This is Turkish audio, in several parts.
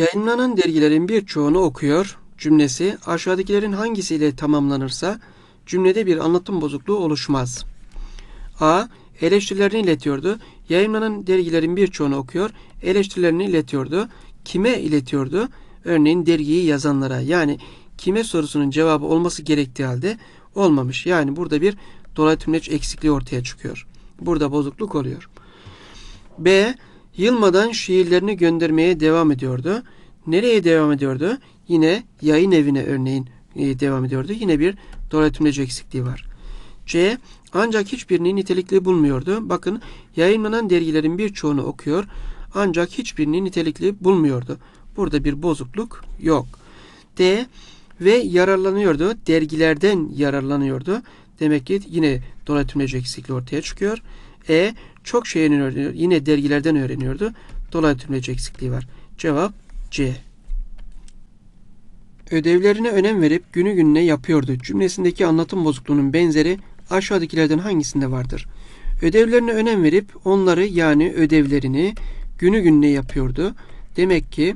Yayınlanan dergilerin birçoğunu okuyor cümlesi aşağıdakilerin hangisiyle tamamlanırsa cümlede bir anlatım bozukluğu oluşmaz. A. Eleştirilerini iletiyordu. Yayınlanan dergilerin birçoğunu okuyor. Eleştirilerini iletiyordu. Kime iletiyordu? Örneğin dergiyi yazanlara yani kime sorusunun cevabı olması gerektiği halde olmamış. Yani burada bir dolayı tümleç eksikliği ortaya çıkıyor. Burada bozukluk oluyor. B. Yılmadan şiirlerini göndermeye devam ediyordu nereye devam ediyordu? Yine yayın evine örneğin e, devam ediyordu. Yine bir dolayı eksikliği var. C. Ancak hiçbirini nitelikli bulmuyordu. Bakın yayınlanan dergilerin birçoğunu okuyor ancak hiçbirini nitelikli bulmuyordu. Burada bir bozukluk yok. D. Ve yararlanıyordu. Dergilerden yararlanıyordu. Demek ki yine dolayı eksikliği ortaya çıkıyor. E. Çok şeyini öğreniyor. Yine dergilerden öğreniyordu. Dolayı eksikliği var. Cevap C ödevlerine önem verip günü gününe yapıyordu. Cümlesindeki anlatım bozukluğunun benzeri aşağıdakilerden hangisinde vardır? Ödevlerine önem verip onları yani ödevlerini günü gününe yapıyordu. Demek ki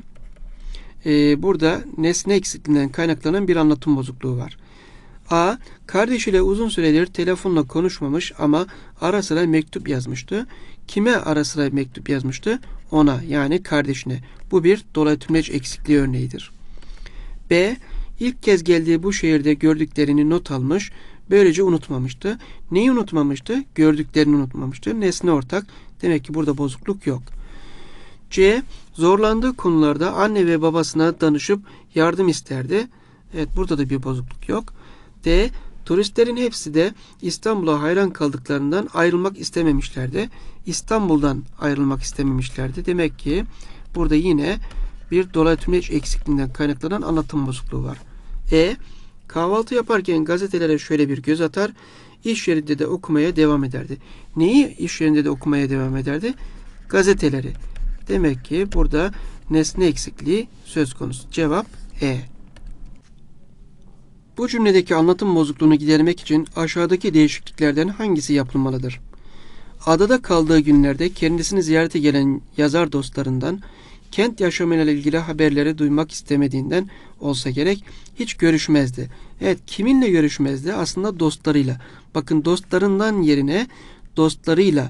e, burada nesne eksikliğinden kaynaklanan bir anlatım bozukluğu var. A. Kardeşiyle uzun süredir telefonla konuşmamış ama ara sıra mektup yazmıştı. Kime ara sıra mektup yazmıştı? Ona yani kardeşine. Bu bir dolayı tümleç eksikliği örneğidir. B. İlk kez geldiği bu şehirde gördüklerini not almış. Böylece unutmamıştı. Neyi unutmamıştı? Gördüklerini unutmamıştı. Nesne ortak. Demek ki burada bozukluk yok. C. Zorlandığı konularda anne ve babasına danışıp yardım isterdi. Evet burada da bir bozukluk yok. D. Turistlerin hepsi de İstanbul'a hayran kaldıklarından ayrılmak istememişlerdi. İstanbul'dan ayrılmak istememişlerdi. Demek ki burada yine bir dolayı tümleç eksikliğinden kaynaklanan anlatım bozukluğu var. E. Kahvaltı yaparken gazetelere şöyle bir göz atar, iş yerinde de okumaya devam ederdi. Neyi iş yerinde de okumaya devam ederdi? Gazeteleri. Demek ki burada nesne eksikliği söz konusu. Cevap E. Bu cümledeki anlatım bozukluğunu gidermek için aşağıdaki değişikliklerden hangisi yapılmalıdır? Adada kaldığı günlerde kendisini ziyarete gelen yazar dostlarından Kent yaşamıyla ilgili haberleri duymak istemediğinden olsa gerek hiç görüşmezdi. Evet kiminle görüşmezdi? Aslında dostlarıyla. Bakın dostlarından yerine dostlarıyla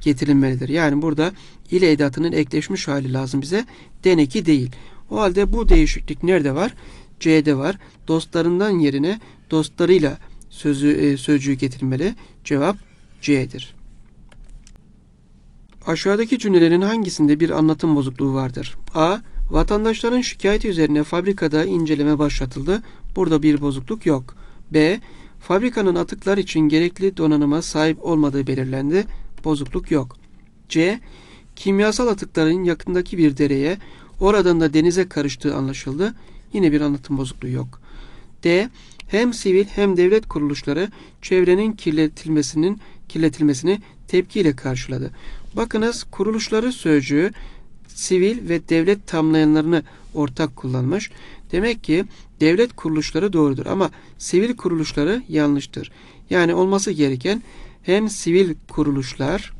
getirilmelidir. Yani burada ile edatının ekleşmiş hali lazım bize. Deneki değil. O halde bu değişiklik nerede var? C'de var. Dostlarından yerine dostlarıyla sözü, e, sözcüğü getirmeli. Cevap C'dir. Aşağıdaki cümlelerin hangisinde bir anlatım bozukluğu vardır? A. Vatandaşların şikayeti üzerine fabrikada inceleme başlatıldı. Burada bir bozukluk yok. B. Fabrikanın atıklar için gerekli donanıma sahip olmadığı belirlendi. Bozukluk yok. C. Kimyasal atıkların yakındaki bir dereye, oradan da denize karıştığı anlaşıldı. Yine bir anlatım bozukluğu yok. D. Hem sivil hem devlet kuruluşları çevrenin kirletilmesinin kirletilmesini tepkiyle karşıladı. Bakınız kuruluşları sözcüğü sivil ve devlet tamlayanlarını ortak kullanmış. Demek ki devlet kuruluşları doğrudur ama sivil kuruluşları yanlıştır. Yani olması gereken hem sivil kuruluşlar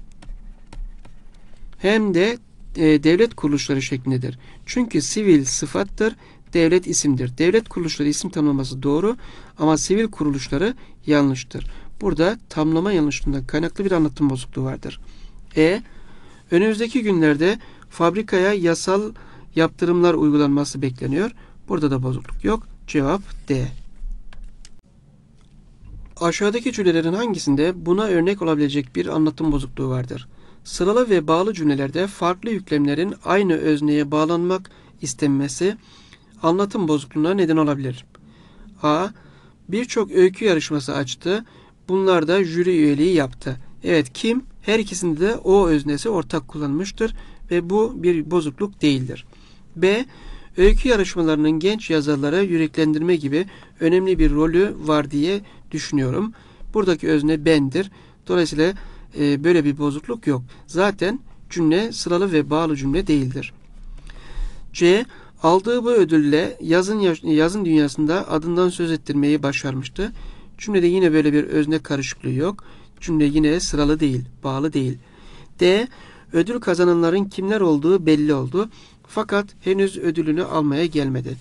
hem de e, devlet kuruluşları şeklindedir. Çünkü sivil sıfattır, devlet isimdir. Devlet kuruluşları isim tanımlaması doğru ama sivil kuruluşları yanlıştır. Burada tamlama yanlışlığından kaynaklı bir anlatım bozukluğu vardır. E. Önümüzdeki günlerde fabrikaya yasal yaptırımlar uygulanması bekleniyor. Burada da bozukluk yok. Cevap D. Aşağıdaki cümlelerin hangisinde buna örnek olabilecek bir anlatım bozukluğu vardır? Sıralı ve bağlı cümlelerde farklı yüklemlerin aynı özneye bağlanmak istenmesi anlatım bozukluğuna neden olabilir. A. Birçok öykü yarışması açtı. Bunlar da jüri üyeliği yaptı. Evet kim? Her ikisinde de o öznesi ortak kullanmıştır ve bu bir bozukluk değildir. B. Öykü yarışmalarının genç yazarlara yüreklendirme gibi önemli bir rolü var diye düşünüyorum. Buradaki özne bendir. Dolayısıyla e, böyle bir bozukluk yok. Zaten cümle sıralı ve bağlı cümle değildir. C. Aldığı bu ödülle yazın yazın dünyasında adından söz ettirmeyi başarmıştı. Cümlede yine böyle bir özne karışıklığı yok cümle yine sıralı değil, bağlı değil. D. Ödül kazananların kimler olduğu belli oldu. Fakat henüz ödülünü almaya gelmedi.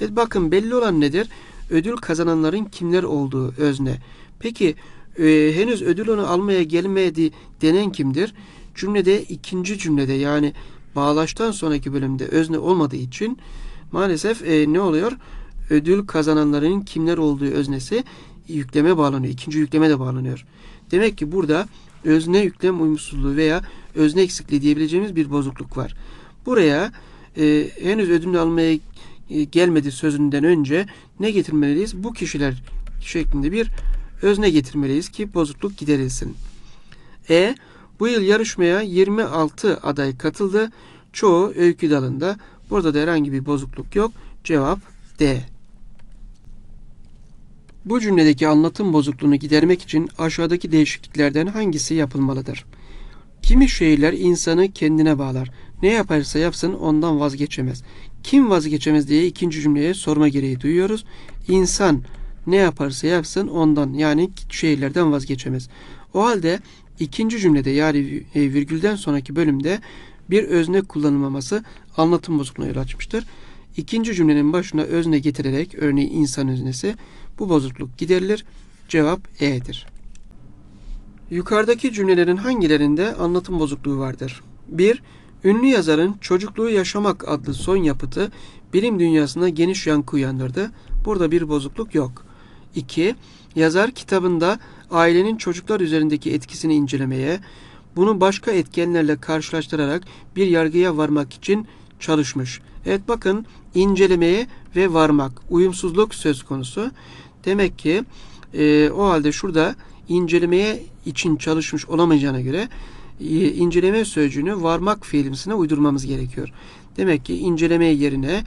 Evet bakın belli olan nedir? Ödül kazananların kimler olduğu özne. Peki e, henüz ödülünü almaya gelmedi denen kimdir? Cümlede ikinci cümlede yani bağlaştan sonraki bölümde özne olmadığı için maalesef e, ne oluyor? Ödül kazananların kimler olduğu öznesi yükleme bağlanıyor. İkinci yükleme de bağlanıyor. Demek ki burada özne yüklem uyumsuzluğu veya özne eksikliği diyebileceğimiz bir bozukluk var. Buraya e, henüz ödül almaya e, gelmedi sözünden önce ne getirmeliyiz? Bu kişiler şeklinde bir özne getirmeliyiz ki bozukluk giderilsin. E bu yıl yarışmaya 26 aday katıldı. Çoğu öykü dalında. Burada da herhangi bir bozukluk yok. Cevap D. Bu cümledeki anlatım bozukluğunu gidermek için aşağıdaki değişikliklerden hangisi yapılmalıdır? Kimi şeyler insanı kendine bağlar. Ne yaparsa yapsın ondan vazgeçemez. Kim vazgeçemez diye ikinci cümleye sorma gereği duyuyoruz. İnsan ne yaparsa yapsın ondan yani şeylerden vazgeçemez. O halde ikinci cümlede yani e, virgülden sonraki bölümde bir özne kullanılmaması anlatım bozukluğuna yol açmıştır. İkinci cümlenin başına özne getirerek örneğin insan öznesi bu bozukluk giderilir. Cevap E'dir. Yukarıdaki cümlelerin hangilerinde anlatım bozukluğu vardır? 1. Ünlü yazarın Çocukluğu Yaşamak adlı son yapıtı bilim dünyasına geniş yankı uyandırdı. Burada bir bozukluk yok. 2. Yazar kitabında ailenin çocuklar üzerindeki etkisini incelemeye, bunu başka etkenlerle karşılaştırarak bir yargıya varmak için çalışmış. Evet bakın incelemeye ve varmak, uyumsuzluk söz konusu. Demek ki e, o halde şurada incelemeye için çalışmış olamayacağına göre e, inceleme sözcüğünü varmak fiilimsine uydurmamız gerekiyor. Demek ki inceleme yerine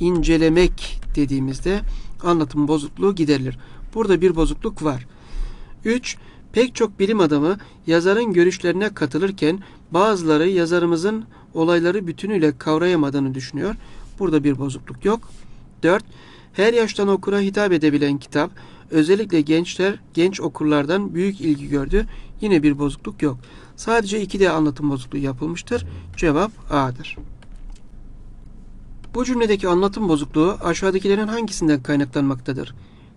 incelemek dediğimizde anlatım bozukluğu giderilir. Burada bir bozukluk var. 3. Pek çok bilim adamı yazarın görüşlerine katılırken bazıları yazarımızın olayları bütünüyle kavrayamadığını düşünüyor. Burada bir bozukluk yok. 4. Her yaştan okura hitap edebilen kitap özellikle gençler, genç okurlardan büyük ilgi gördü. Yine bir bozukluk yok. Sadece iki de anlatım bozukluğu yapılmıştır. Cevap A'dır. Bu cümledeki anlatım bozukluğu aşağıdakilerin hangisinden kaynaklanmaktadır?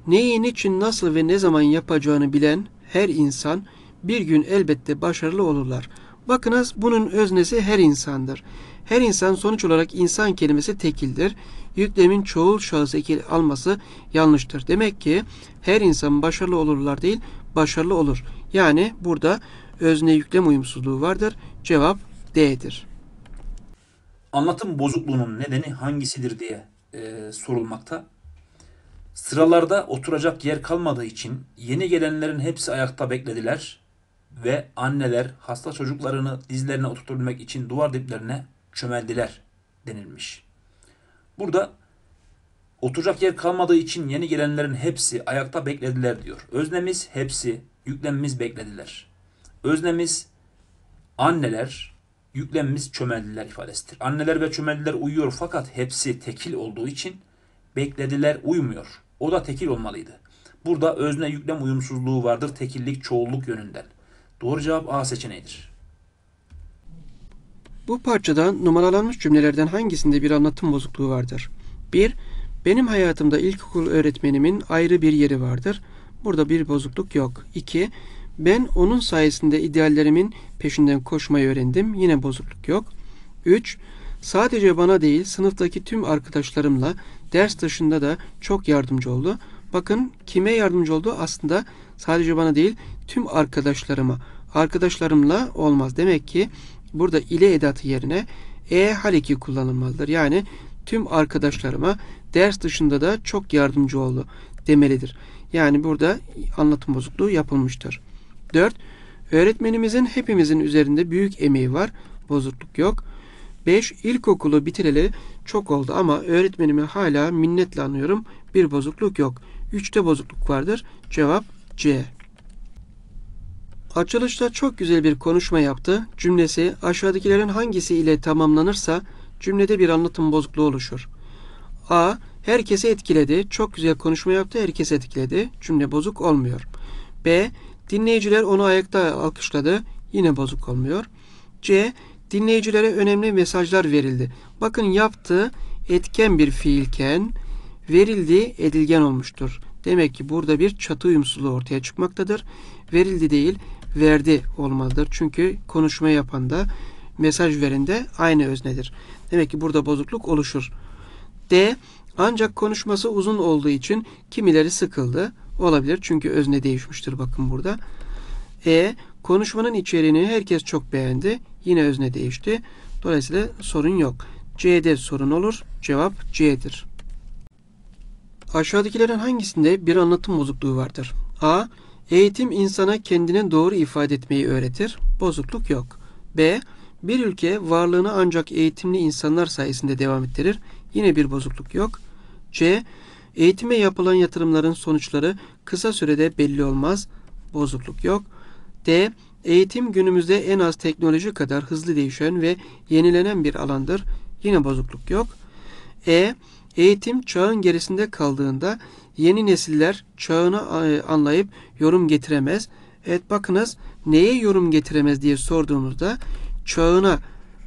Neyi, niçin, nasıl ve ne zaman yapacağını bilen her insan bir gün elbette başarılı olurlar. Bakınız bunun öznesi her insandır. Her insan sonuç olarak insan kelimesi tekildir. Yüklemin çoğul şahıs alması yanlıştır. Demek ki her insan başarılı olurlar değil, başarılı olur. Yani burada özne yüklem uyumsuzluğu vardır. Cevap D'dir. Anlatım bozukluğunun nedeni hangisidir diye e, sorulmakta. Sıralarda oturacak yer kalmadığı için yeni gelenlerin hepsi ayakta beklediler ve anneler hasta çocuklarını dizlerine oturtabilmek için duvar diplerine çömeldiler denilmiş. Burada oturacak yer kalmadığı için yeni gelenlerin hepsi ayakta beklediler diyor. Öznemiz hepsi, yüklemimiz beklediler. Öznemiz anneler, yüklemimiz çömeldiler ifadesidir. Anneler ve çömeldiler uyuyor fakat hepsi tekil olduğu için beklediler uymuyor. O da tekil olmalıydı. Burada özne yüklem uyumsuzluğu vardır tekillik çoğulluk yönünden. Doğru cevap A seçeneğidir. Bu parçada numaralanmış cümlelerden hangisinde bir anlatım bozukluğu vardır? 1. Benim hayatımda ilkokul öğretmenimin ayrı bir yeri vardır. Burada bir bozukluk yok. 2. Ben onun sayesinde ideallerimin peşinden koşmayı öğrendim. Yine bozukluk yok. 3. Sadece bana değil sınıftaki tüm arkadaşlarımla ders dışında da çok yardımcı oldu. Bakın kime yardımcı oldu? Aslında sadece bana değil tüm arkadaşlarıma arkadaşlarımla olmaz. Demek ki burada ile edatı yerine e haliki kullanılmalıdır. Yani tüm arkadaşlarıma ders dışında da çok yardımcı oldu demelidir. Yani burada anlatım bozukluğu yapılmıştır. 4. Öğretmenimizin hepimizin üzerinde büyük emeği var. Bozukluk yok. 5. İlkokulu bitireli çok oldu ama öğretmenime hala minnetle anıyorum. Bir bozukluk yok. 3'te bozukluk vardır. Cevap C. Açılışta çok güzel bir konuşma yaptı. Cümlesi aşağıdakilerin hangisi ile tamamlanırsa cümlede bir anlatım bozukluğu oluşur. A. Herkese etkiledi. Çok güzel konuşma yaptı. Herkese etkiledi. Cümle bozuk olmuyor. B. Dinleyiciler onu ayakta alkışladı. Yine bozuk olmuyor. C. Dinleyicilere önemli mesajlar verildi. Bakın yaptı, etken bir fiilken verildi edilgen olmuştur. Demek ki burada bir çatı uyumsuzluğu ortaya çıkmaktadır. Verildi değil, verdi olmalıdır. Çünkü konuşma yapan da mesaj veren de aynı öznedir. Demek ki burada bozukluk oluşur. D. Ancak konuşması uzun olduğu için kimileri sıkıldı. Olabilir çünkü özne değişmiştir bakın burada. E. Konuşmanın içeriğini herkes çok beğendi. Yine özne değişti. Dolayısıyla sorun yok. C'de sorun olur. Cevap C'dir. Aşağıdakilerin hangisinde bir anlatım bozukluğu vardır? A. Eğitim insana kendini doğru ifade etmeyi öğretir. Bozukluk yok. B. Bir ülke varlığını ancak eğitimli insanlar sayesinde devam ettirir. Yine bir bozukluk yok. C. Eğitime yapılan yatırımların sonuçları kısa sürede belli olmaz. Bozukluk yok. D. Eğitim günümüzde en az teknoloji kadar hızlı değişen ve yenilenen bir alandır. Yine bozukluk yok. E. Eğitim çağın gerisinde kaldığında yeni nesiller çağını e, anlayıp yorum getiremez. Evet bakınız neye yorum getiremez diye sorduğumuzda çağına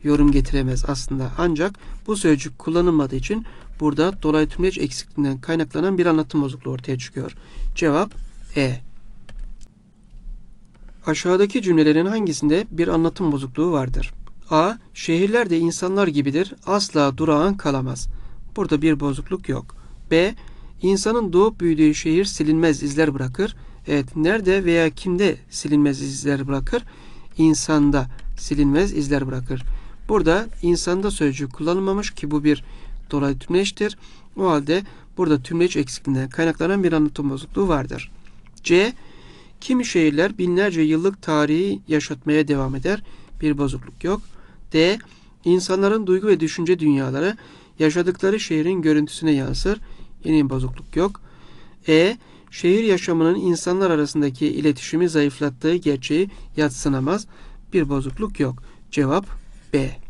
yorum getiremez aslında. Ancak bu sözcük kullanılmadığı için burada dolaylı tümleç eksikliğinden kaynaklanan bir anlatım bozukluğu ortaya çıkıyor. Cevap E. Aşağıdaki cümlelerin hangisinde bir anlatım bozukluğu vardır? A. Şehirler de insanlar gibidir. Asla durağan kalamaz. Burada bir bozukluk yok. B. İnsanın doğup büyüdüğü şehir silinmez izler bırakır. Evet, nerede veya kimde silinmez izler bırakır? İnsanda silinmez izler bırakır. Burada insanda sözcüğü kullanılmamış ki bu bir dolaylı tümleçtir. O halde burada tümleç eksikliğinden kaynaklanan bir anlatım bozukluğu vardır. C. Kimi şehirler binlerce yıllık tarihi yaşatmaya devam eder. Bir bozukluk yok. D. İnsanların duygu ve düşünce dünyaları yaşadıkları şehrin görüntüsüne yansır. Yeni bozukluk yok. E. Şehir yaşamının insanlar arasındaki iletişimi zayıflattığı gerçeği yatsınamaz. Bir bozukluk yok. Cevap B.